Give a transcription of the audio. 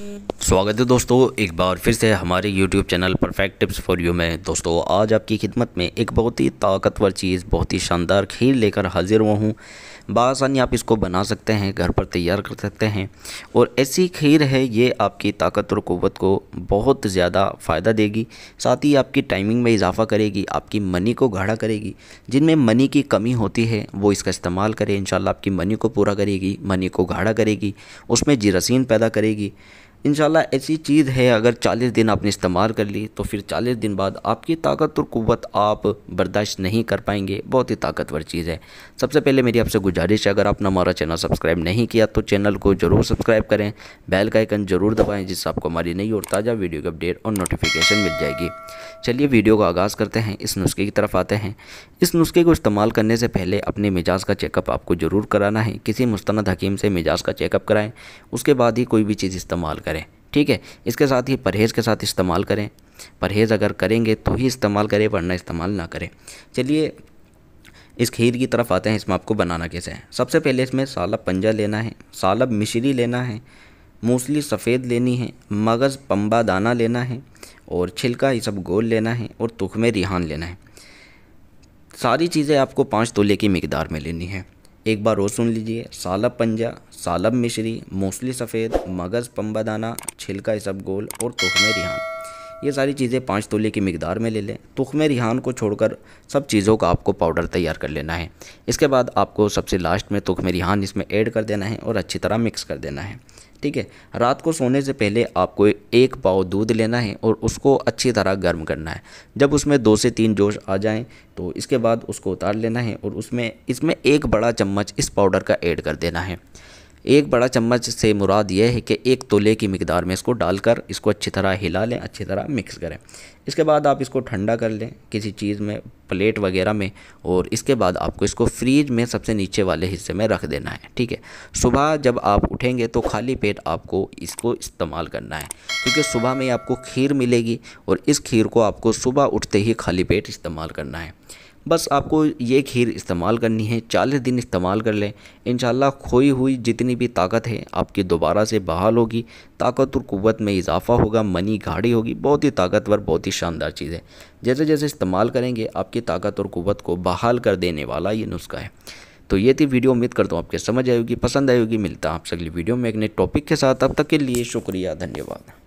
स्वागत है दोस्तों एक बार फिर से हमारे YouTube channel perfect tips for you में दोस्तों आज आपकी खिदमत में एक बहुत ही ताकतवर चीज़ बहुत ही शानदार खीर लेकर हाजिर हुआ हूँ बासानी आप इसको बना सकते हैं घर पर तैयार कर सकते हैं और ऐसी खीर है ये आपकी ताकत और क़वत को बहुत ज़्यादा फ़ायदा देगी साथ ही आपकी टाइमिंग में इजाफा करेगी आपकी मनी को गाढ़ा करेगी जिनमें मनी की कमी होती है वो इसका इस्तेमाल करें इन आपकी मनी को पूरा करेगी मनी को गाढ़ा करेगी उसमें जिरासीन पैदा करेगी इन ऐसी चीज़ है अगर 40 दिन आपने इस्तेमाल कर ली तो फिर 40 दिन बाद आपकी ताकत और कुत आप बर्दाश्त नहीं कर पाएंगे बहुत ही ताकतवर चीज़ है सबसे पहले मेरी आपसे गुजारिश है अगर आपने हमारा चैनल सब्सक्राइब नहीं किया तो चैनल को ज़रूर सब्सक्राइब करें बेल का आइकन ज़रूर दबाएँ जिससे आपको हमारी नई और ताज़ा वीडियो की अपडेट और नोटिफिकेशन मिल जाएगी चलिए वीडियो का आगाज़ करते हैं इस नुस्खे की तरफ आते हैं इस नुस्खे को इस्तेमाल करने से पहले अपने मिजाज का चेकअप आपको ज़रूर कराना है किसी मुस्ंद हकीम से मिजाज का चेकअप कराएँ उसके बाद ही कोई भी चीज़ इस्तेमाल करें ठीक है इसके साथ ही परहेज़ के साथ इस्तेमाल करें परहेज़ अगर करेंगे तो ही इस्तेमाल करें वरना इस्तेमाल ना करें चलिए इस खीर की तरफ आते हैं इसमें आपको बनाना कैसे है सबसे पहले इसमें सालब पंजा लेना है सालब मिश्री लेना है मूसली सफ़ेद लेनी है मगज़ पम्बा दाना लेना है और छिलका ये सब गोल लेना है और तुख में रिहान लेना है सारी चीज़ें आपको पाँच तोले की मकदार में लेनी है एक बार और सुन लीजिए सालब पंजा सालब मिश्री मूसली सफ़ेद मगज़ पम्बादाना छिलका इसब गोल और तोहमे रिहान ये सारी चीज़ें पाँच तोले की मकदार में ले लें में रिहान को छोड़कर सब चीज़ों का आपको पाउडर तैयार कर लेना है इसके बाद आपको सबसे लास्ट में तुखम रिहान इसमें ऐड कर देना है और अच्छी तरह मिक्स कर देना है ठीक है रात को सोने से पहले आपको एक पाव दूध लेना है और उसको अच्छी तरह गर्म करना है जब उसमें दो से तीन जोश आ जाएँ तो इसके बाद उसको उतार लेना है और उसमें इसमें एक बड़ा चम्मच इस पाउडर का ऐड कर देना है एक बड़ा चम्मच से मुराद यह है कि एक तोले की मकदार में इसको डालकर इसको अच्छी तरह हिला लें अच्छी तरह मिक्स करें इसके बाद आप इसको ठंडा कर लें किसी चीज़ में प्लेट वगैरह में और इसके बाद आपको इसको फ्रीज में सबसे नीचे वाले हिस्से में रख देना है ठीक है सुबह जब आप उठेंगे तो खाली पेट आपको इसको इस्तेमाल करना है क्योंकि सुबह में आपको खीर मिलेगी और इस खीर को आपको सुबह उठते ही खाली पेट इस्तेमाल करना है बस आपको ये खीर इस्तेमाल करनी है चालीस दिन इस्तेमाल कर लें इन खोई हुई जितनी भी ताकत है आपकी दोबारा से बहाल होगी ताकत और कुत में इजाफ़ा होगा मनी घाड़ी होगी बहुत ही ताकतवर बहुत ही शानदार चीज़ है जैसे जैसे इस्तेमाल करेंगे आपकी ताकत और कुत को बहाल कर देने वाला ये नुस्खा है तो ये थी वीडियो उम्मीद करता हूँ आपके समझ आएगी पसंद आएगी मिलता आपसे अगली वीडियो में एक नए टॉपिक के साथ अब तक के लिए शुक्रिया धन्यवाद